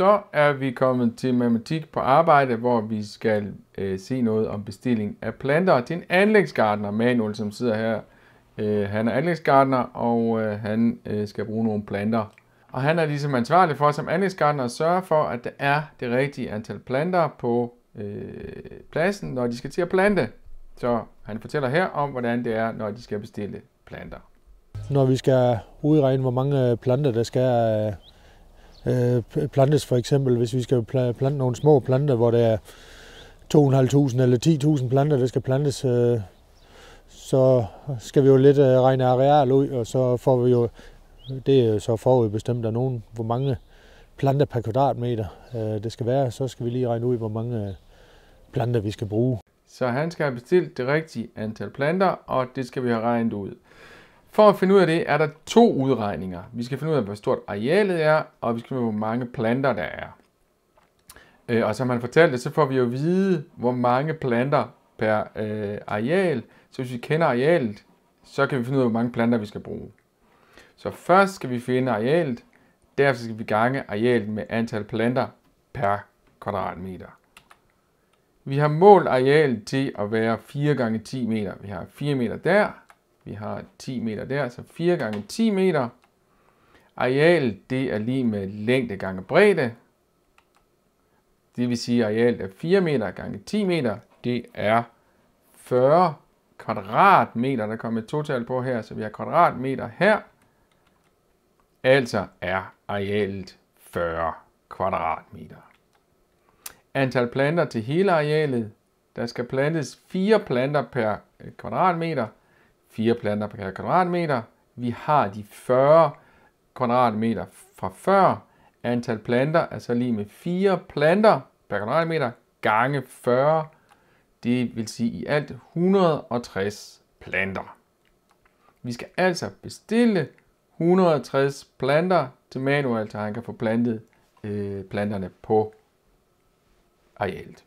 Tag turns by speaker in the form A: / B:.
A: Så er vi kommet til matematik på arbejde, hvor vi skal øh, se noget om bestilling af planter til en anlægsgardner. Manuel, som sidder her, øh, han er anlægsgardner, og øh, han øh, skal bruge nogle planter. Og han er ligesom ansvarlig for som anlægsgardner at sørge for, at der er det rigtige antal planter på øh, pladsen, når de skal til at plante. Så han fortæller her om, hvordan det er, når de skal bestille planter.
B: Når vi skal udregne, hvor mange planter der skal øh, øh, plantes for eksempel, hvis vi skal plante nogle små planter, hvor der er 2.500 eller 10.000 planter, der skal plantes, øh, så skal vi jo lidt øh, regne areal ud, og så får vi jo, det er så forudbestemt af nogen, hvor mange planter per kvadratmeter øh, det skal være, så skal vi lige regne ud, hvor mange øh, planter vi skal bruge.
A: Så han skal have bestilt det rigtige antal planter, og det skal vi have regnet ud. For at finde ud af det, er der to udregninger. Vi skal finde ud af, hvor stort arealet er, og vi skal finde ud af, hvor mange planter der er. Øh, og som han fortalte, så får vi jo at vide, hvor mange planter per øh, areal. Så hvis vi kender arealet, så kan vi finde ud af, hvor mange planter vi skal bruge. Så først skal vi finde arealet, derefter skal vi gange arealet med antal planter per kvadratmeter. Vi har målt arealet til at være 4 gange 10 meter. Vi har 4 meter der, vi har 10 meter der, så 4 gange 10 meter. Areal, det er lige med længde gange bredde. Det vil sige, at arealet er 4 meter gange 10 meter. Det er 40 kvadratmeter. Der kommer et total på her, så vi har kvadratmeter her. Altså er arealet 40 kvadratmeter. Antal planter til hele arealet. Der skal plantes 4 planter per øh, kvadratmeter – 4 planter per kvadratmeter. Vi har de 40 kvadratmeter fra før. Antal planter er så lige med 4 planter per kvadratmeter gange 40. Det vil sige i alt 160 planter. Vi skal altså bestille 160 planter til Manuel, så han kan få plantet øh, planterne på arealet.